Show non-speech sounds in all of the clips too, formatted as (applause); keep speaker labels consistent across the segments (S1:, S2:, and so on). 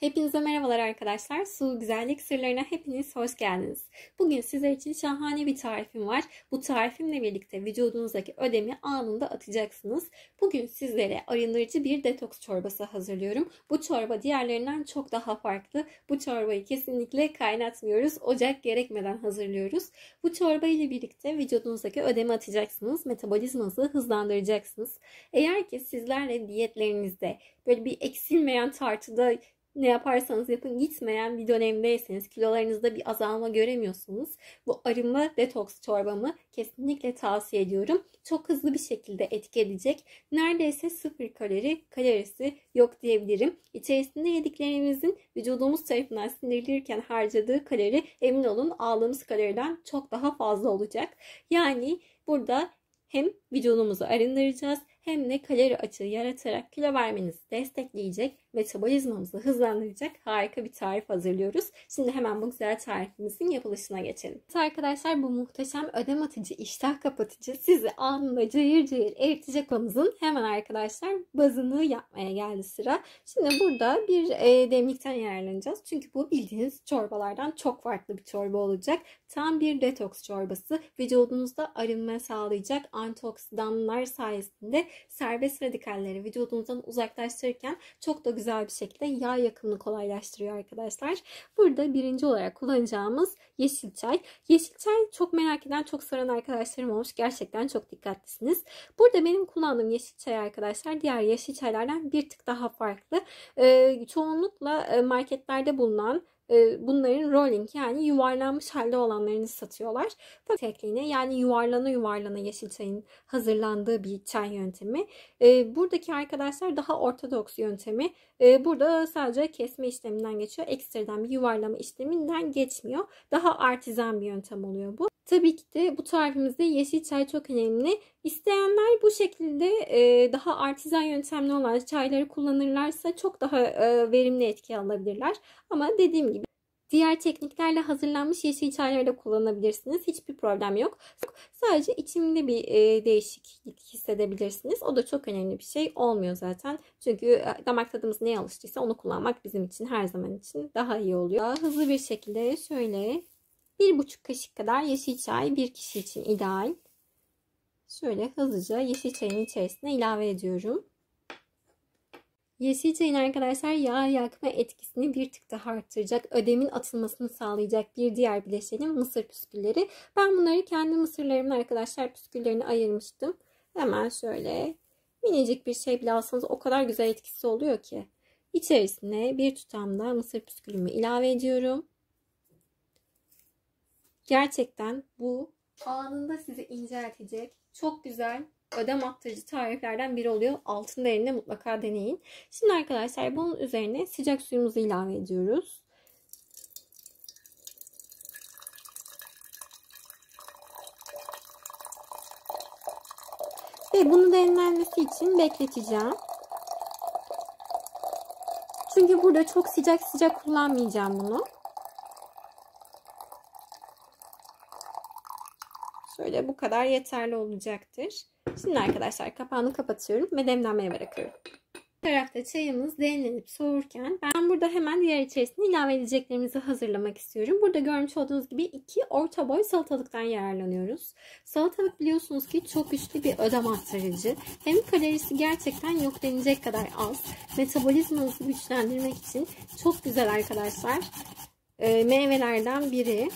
S1: Hepinize merhabalar arkadaşlar. Su Güzellik Sırlarına hepiniz hoş geldiniz. Bugün sizler için şahane bir tarifim var. Bu tarifimle birlikte vücudunuzdaki ödemi anında atacaksınız. Bugün sizlere arındırıcı bir detoks çorbası hazırlıyorum. Bu çorba diğerlerinden çok daha farklı. Bu çorbayı kesinlikle kaynatmıyoruz. Ocak gerekmeden hazırlıyoruz. Bu çorba ile birlikte vücudunuzdaki ödemi atacaksınız. Metabolizmanızı hızlandıracaksınız. Eğer ki sizlerle diyetlerinizde böyle bir eksilmeyen tartıda ne yaparsanız yapın gitmeyen bir dönemdeyseniz kilolarınızda bir azalma göremiyorsunuz. Bu arınma detoks çorbamı kesinlikle tavsiye ediyorum. Çok hızlı bir şekilde etki edecek. Neredeyse sıfır kalori kalorisi yok diyebilirim. İçerisinde yediklerimizin vücudumuz tarafından sinirlirken harcadığı kalori emin olun aldığımız kaloriden çok daha fazla olacak. Yani burada hem vücudumuzu arındıracağız hem de kalori açığı yaratarak kilo vermenizi destekleyecek metabolizmamızı hızlandıracak harika bir tarif hazırlıyoruz. Şimdi hemen bu güzel tarifimizin yapılışına geçelim. Evet arkadaşlar bu muhteşem ödem atıcı, iştah kapatıcı sizi anla, cayır cayır eritecek olanımızın hemen arkadaşlar bazını yapmaya geldi sıra. Şimdi burada bir e, demlikten yararlanacağız. Çünkü bu bildiğiniz çorbalardan çok farklı bir çorba olacak. Tam bir detoks çorbası. Vücudunuzda arınma sağlayacak antioksidanlar sayesinde serbest radikalleri vücudunuzdan uzaklaştırırken çok da güzel bir şekilde yağ yakımını kolaylaştırıyor arkadaşlar. Burada birinci olarak kullanacağımız yeşil çay. Yeşil çay çok merak eden, çok soran arkadaşlarım olmuş. Gerçekten çok dikkatlisiniz. Burada benim kullandığım yeşil çay arkadaşlar diğer yeşil çaylardan bir tık daha farklı. Ee, çoğunlukla e, marketlerde bulunan e, bunların rolling yani yuvarlanmış halde olanlarını satıyorlar. Bu tekniğine yani yuvarlana yuvarlana yeşil çayın hazırlandığı bir çay yöntemi. Ee, buradaki arkadaşlar daha ortodoks yöntemi ee, burada sadece kesme işleminden geçiyor. Ekstradan bir yuvarlama işleminden geçmiyor. Daha artizan bir yöntem oluyor bu. Tabii ki de bu tarifimizde yeşil çay çok önemli. İsteyenler bu şekilde e, daha artizan yöntemli olan çayları kullanırlarsa çok daha e, verimli etki alabilirler. Ama dediğim gibi Diğer tekniklerle hazırlanmış yeşil çayları da kullanabilirsiniz. Hiçbir problem yok. Sadece içimde bir e, değişiklik hissedebilirsiniz. O da çok önemli bir şey olmuyor zaten. Çünkü e, damak tadımız neye alıştıysa onu kullanmak bizim için her zaman için daha iyi oluyor. Daha hızlı bir şekilde şöyle bir buçuk kaşık kadar yeşil çay bir kişi için ideal. Şöyle hızlıca yeşil çayın içerisine ilave ediyorum. Yeşil çayın arkadaşlar yağ yakma etkisini bir tık daha arttıracak, ödemin atılmasını sağlayacak bir diğer bileşeni mısır püskülleri. Ben bunları kendi mısırlarımın arkadaşlar püsküllerini ayırmıştım. Hemen şöyle minicik bir şey bile alsanız o kadar güzel etkisi oluyor ki. İçerisine bir tutam da mısır püskülümü ilave ediyorum. Gerçekten bu anında sizi inceltecek çok güzel ödem attırıcı tariflerden biri oluyor. Altın değerinde mutlaka deneyin. Şimdi arkadaşlar bunun üzerine sıcak suyumuzu ilave ediyoruz. Ve bunu demlenmesi için bekleteceğim. Çünkü burada çok sıcak sıcak kullanmayacağım bunu. Şöyle bu kadar yeterli olacaktır. Şimdi arkadaşlar kapağını kapatıyorum ve demlenmeye bırakıyorum. Bir tarafta çayımız demlenip soğurken ben burada hemen diğer içerisine ilave edeceklerimizi hazırlamak istiyorum. Burada görmüş olduğunuz gibi iki orta boy salatalıktan yararlanıyoruz. Salatalık biliyorsunuz ki çok güçlü bir ödem arttırıcı. Hem kalorisi gerçekten yok denilecek kadar az. Metabolizmanızı güçlendirmek için çok güzel arkadaşlar e, meyvelerden biri.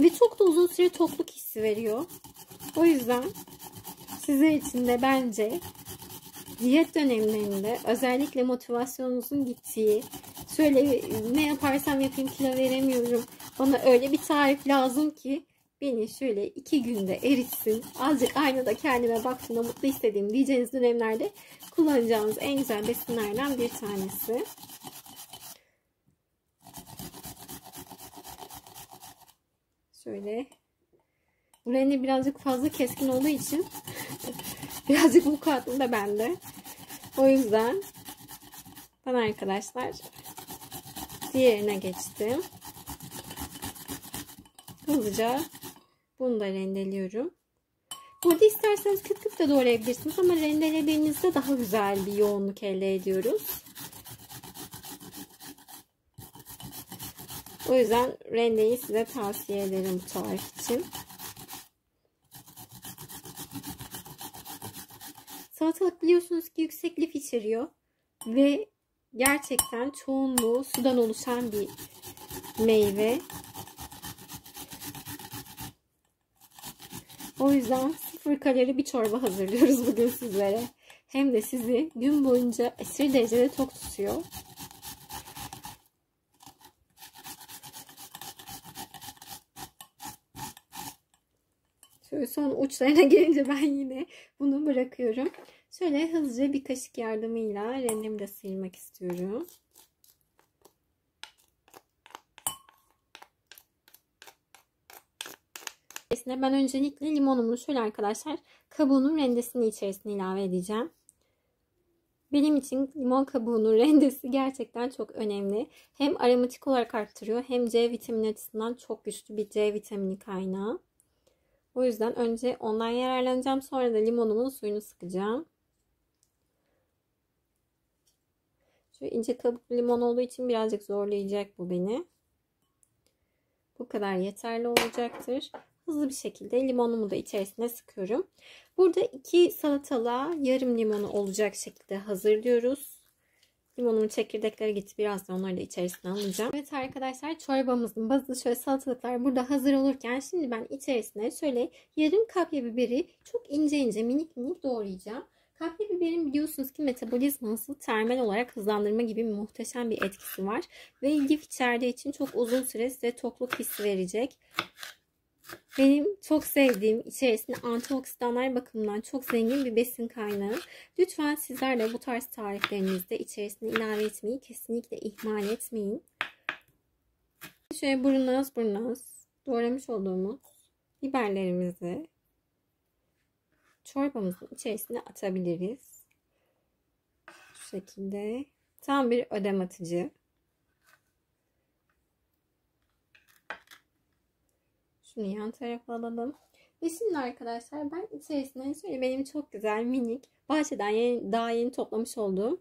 S1: Ve çok da uzun süre tokluk hissi veriyor. O yüzden sizin için de bence diyet dönemlerinde özellikle motivasyonunuzun gittiği şöyle ne yaparsam yapayım kilo veremiyorum bana öyle bir tarif lazım ki beni şöyle iki günde eritsin azıcık aynada kendime baktığımda mutlu istediğim diyeceğiniz dönemlerde kullanacağınız en güzel besinlerden bir tanesi. Şöyle bu rende birazcık fazla keskin olduğu için (laughs) birazcık bu katlı da bende. O yüzden ben arkadaşlar diğerine geçtim. Hızlıca bunu da rendeliyorum. Burada isterseniz küp küp de doğrayabilirsiniz ama rendelediğinizde daha güzel bir yoğunluk elde ediyoruz. O yüzden rendeyi size tavsiye ederim bu tarif için. Salatalık biliyorsunuz ki yüksek lif içeriyor ve gerçekten çoğunluğu sudan oluşan bir meyve. O yüzden sıfır kalori bir çorba hazırlıyoruz (laughs) bugün sizlere. Hem de sizi gün boyunca aşırı derecede tok tutuyor. Şöyle son uçlarına (laughs) gelince ben yine bunu bırakıyorum. Şöyle hızlıca bir kaşık yardımıyla rengimi de silmek istiyorum. içerisine ben öncelikle limonumu şöyle arkadaşlar kabuğunun rendesini içerisine ilave edeceğim. Benim için limon kabuğunun (laughs) rendesi gerçekten çok önemli. Hem aromatik olarak arttırıyor hem C vitamini açısından çok güçlü bir C vitamini kaynağı. O yüzden önce ondan yararlanacağım. Sonra da limonumun suyunu sıkacağım. Şimdi ince kabuklu limon olduğu için birazcık zorlayacak bu beni. Bu kadar yeterli olacaktır. Hızlı bir şekilde limonumu da içerisine sıkıyorum. Burada iki salatalığa yarım limonu olacak şekilde hazırlıyoruz. Limonumun çekirdekleri gitti. Birazdan onları da içerisine alacağım. Evet arkadaşlar çorbamızın bazı şöyle salatalıklar burada hazır olurken şimdi ben içerisine şöyle yarım kapya biberi çok ince ince minik minik doğrayacağım. Kahve biberin biliyorsunuz ki metabolizmasını termal olarak hızlandırma gibi muhteşem bir etkisi var. Ve lif içerdiği için çok uzun süre size tokluk hissi verecek. Benim çok sevdiğim içerisinde antioksidanlar bakımından çok zengin bir besin kaynağı. Lütfen sizler de bu tarz tariflerinizde içerisine ilave etmeyi kesinlikle ihmal etmeyin. Şöyle burunaz burunaz doğramış olduğumuz biberlerimizi çorbamızın içerisine atabiliriz. Şu şekilde. Tam bir ödem atıcı. Şunu yan tarafa alalım. Ve şimdi arkadaşlar ben içerisine şöyle benim çok güzel minik bahçeden yeni, daha yeni toplamış olduğum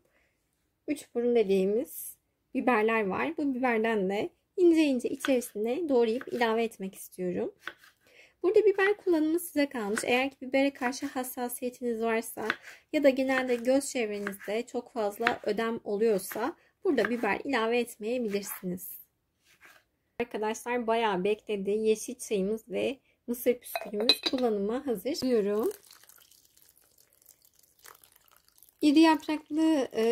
S1: 3 burun dediğimiz biberler var. Bu biberden de ince ince içerisine doğrayıp ilave etmek istiyorum. Burada biber kullanımı size kalmış. Eğer ki bibere karşı hassasiyetiniz varsa ya da genelde göz çevrenizde çok fazla ödem oluyorsa burada biber ilave etmeyebilirsiniz. Arkadaşlar bayağı bekledi. Yeşil çayımız ve mısır püskülümüz kullanıma hazır. Diyorum. İri yapraklı e,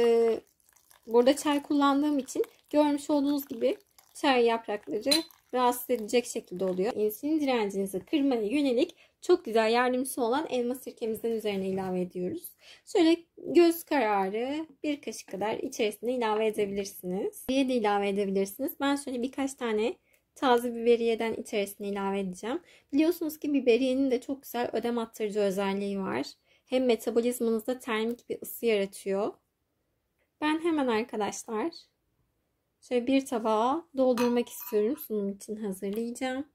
S1: burada çay kullandığım için görmüş olduğunuz gibi çay yaprakları rahatsız edecek şekilde oluyor. İnsülin direncinizi kırmaya yönelik çok güzel yardımcısı olan elma sirkemizden üzerine ilave ediyoruz. Şöyle göz kararı bir kaşık kadar içerisine ilave edebilirsiniz. Diye de ilave edebilirsiniz. Ben şöyle birkaç tane taze biberiyeden içerisine ilave edeceğim. Biliyorsunuz ki biberiyenin de çok güzel ödem attırıcı özelliği var. Hem metabolizmanızda termik bir ısı yaratıyor. Ben hemen arkadaşlar Şöyle bir tabağa doldurmak istiyorum. Sunum için hazırlayacağım.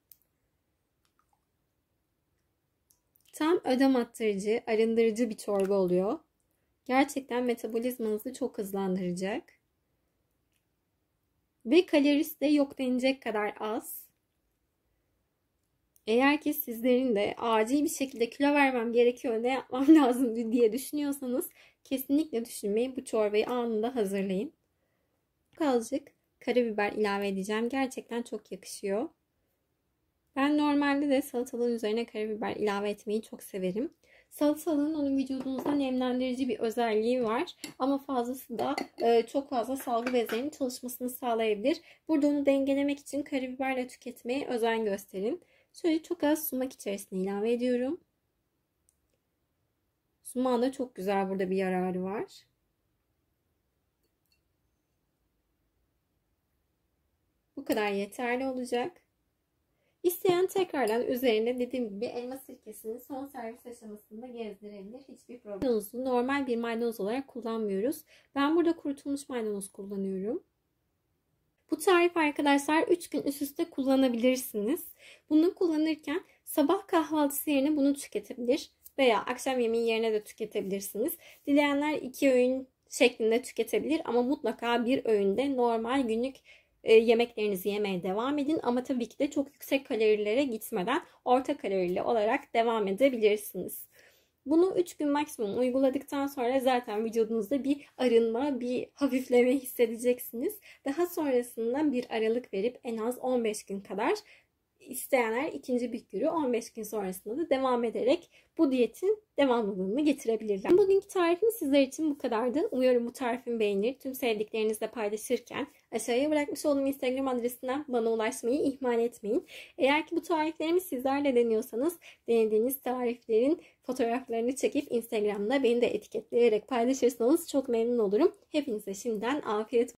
S1: Tam ödem attırıcı, arındırıcı bir çorba oluyor. Gerçekten metabolizmanızı çok hızlandıracak. Ve kalorisi de yok denecek kadar az. Eğer ki sizlerin de acil bir şekilde kilo vermem gerekiyor, ne yapmam (laughs) lazım diye düşünüyorsanız kesinlikle düşünmeyin. Bu çorbayı anında hazırlayın. Birazcık karabiber ilave edeceğim. Gerçekten çok yakışıyor. Ben normalde de salatalığın üzerine karabiber ilave etmeyi çok severim. Salatalığın onun vücudunuzda nemlendirici bir özelliği var. Ama fazlası da e, çok fazla salgı bezlerinin çalışmasını sağlayabilir. Burada onu dengelemek için karabiberle tüketmeye özen gösterin. Şöyle çok az sumak içerisine ilave ediyorum. Sumağın da çok güzel burada bir yararı var. kadar yeterli olacak. İsteyen tekrardan üzerine dediğim gibi elma sirkesini son servis aşamasında gezdirebilir. Hiçbir problem. Maydanozu normal bir maydanoz olarak kullanmıyoruz. Ben burada kurutulmuş maydanoz kullanıyorum. Bu tarif arkadaşlar 3 gün üst üste kullanabilirsiniz. Bunu kullanırken sabah kahvaltısı yerine bunu tüketebilir veya akşam yemeği yerine de tüketebilirsiniz. Dileyenler iki öğün şeklinde tüketebilir ama mutlaka bir öğünde normal günlük e, yemeklerinizi yemeye devam edin ama tabii ki de çok yüksek kalorilere gitmeden orta kalorili olarak devam edebilirsiniz. Bunu 3 gün maksimum uyguladıktan sonra zaten vücudunuzda bir arınma, bir hafifleme hissedeceksiniz. Daha sonrasında bir aralık verip en az 15 gün kadar isteyenler ikinci bikürü 15 gün sonrasında da devam ederek bu diyetin devamlılığını getirebilirler. Bugünkü tarifim sizler için bu kadardı. Umarım bu tarifimi beğenir. Tüm sevdiklerinizle paylaşırken aşağıya bırakmış olduğum Instagram adresinden bana ulaşmayı ihmal etmeyin. Eğer ki bu tariflerimi sizlerle deniyorsanız denediğiniz tariflerin fotoğraflarını çekip Instagram'da beni de etiketleyerek paylaşırsanız çok memnun olurum. Hepinize şimdiden afiyet olsun.